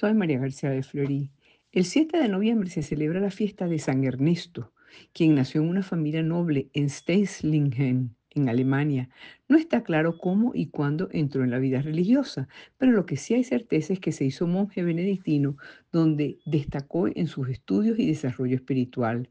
Soy María García de Florí. El 7 de noviembre se celebra la fiesta de San Ernesto, quien nació en una familia noble en Steislingen, en Alemania. No está claro cómo y cuándo entró en la vida religiosa, pero lo que sí hay certeza es que se hizo monje benedictino, donde destacó en sus estudios y desarrollo espiritual.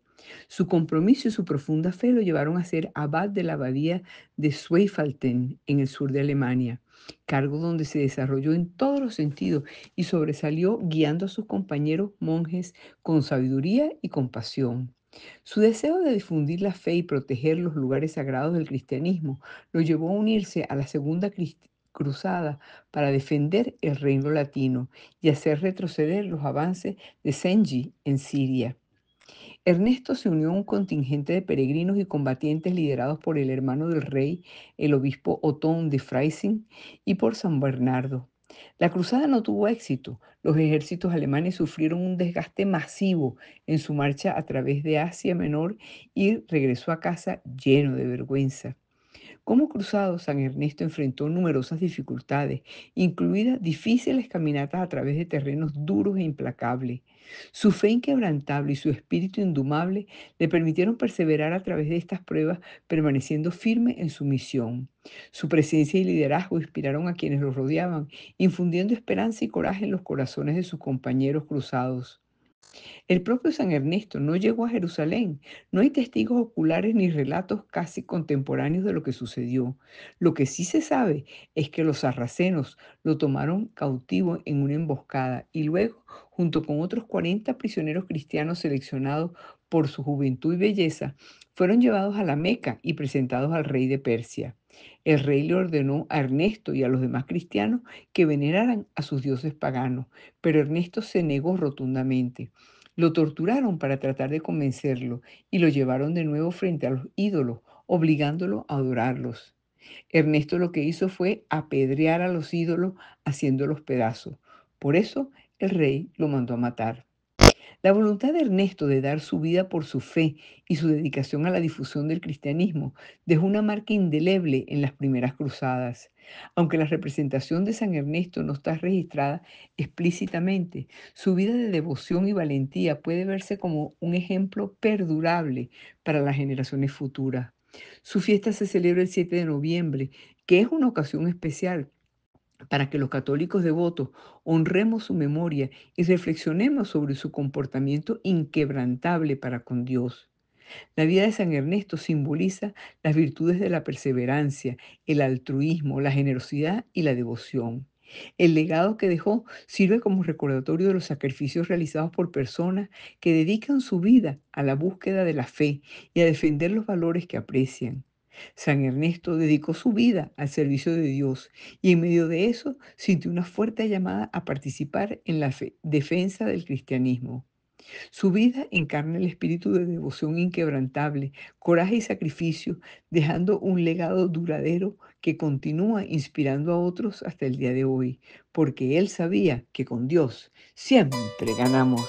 Su compromiso y su profunda fe lo llevaron a ser abad de la abadía de Zweifalten en el sur de Alemania, cargo donde se desarrolló en todos los sentidos y sobresalió guiando a sus compañeros monjes con sabiduría y compasión. Su deseo de difundir la fe y proteger los lugares sagrados del cristianismo lo llevó a unirse a la Segunda Cruzada para defender el reino latino y hacer retroceder los avances de Senji en Siria. Ernesto se unió a un contingente de peregrinos y combatientes liderados por el hermano del rey, el obispo Otón de Freising, y por San Bernardo. La cruzada no tuvo éxito. Los ejércitos alemanes sufrieron un desgaste masivo en su marcha a través de Asia Menor y regresó a casa lleno de vergüenza. Como cruzado, San Ernesto enfrentó numerosas dificultades, incluidas difíciles caminatas a través de terrenos duros e implacables. Su fe inquebrantable y su espíritu indumable le permitieron perseverar a través de estas pruebas, permaneciendo firme en su misión. Su presencia y liderazgo inspiraron a quienes lo rodeaban, infundiendo esperanza y coraje en los corazones de sus compañeros cruzados. El propio San Ernesto no llegó a Jerusalén. No hay testigos oculares ni relatos casi contemporáneos de lo que sucedió. Lo que sí se sabe es que los sarracenos lo tomaron cautivo en una emboscada y luego, junto con otros 40 prisioneros cristianos seleccionados, por su juventud y belleza, fueron llevados a la Meca y presentados al rey de Persia. El rey le ordenó a Ernesto y a los demás cristianos que veneraran a sus dioses paganos, pero Ernesto se negó rotundamente. Lo torturaron para tratar de convencerlo y lo llevaron de nuevo frente a los ídolos, obligándolo a adorarlos. Ernesto lo que hizo fue apedrear a los ídolos haciéndolos pedazos. Por eso el rey lo mandó a matar. La voluntad de Ernesto de dar su vida por su fe y su dedicación a la difusión del cristianismo dejó una marca indeleble en las primeras cruzadas. Aunque la representación de San Ernesto no está registrada explícitamente, su vida de devoción y valentía puede verse como un ejemplo perdurable para las generaciones futuras. Su fiesta se celebra el 7 de noviembre, que es una ocasión especial para que los católicos devotos honremos su memoria y reflexionemos sobre su comportamiento inquebrantable para con Dios. La vida de San Ernesto simboliza las virtudes de la perseverancia, el altruismo, la generosidad y la devoción. El legado que dejó sirve como recordatorio de los sacrificios realizados por personas que dedican su vida a la búsqueda de la fe y a defender los valores que aprecian. San Ernesto dedicó su vida al servicio de Dios y en medio de eso sintió una fuerte llamada a participar en la defensa del cristianismo. Su vida encarna el espíritu de devoción inquebrantable, coraje y sacrificio, dejando un legado duradero que continúa inspirando a otros hasta el día de hoy, porque él sabía que con Dios siempre ganamos.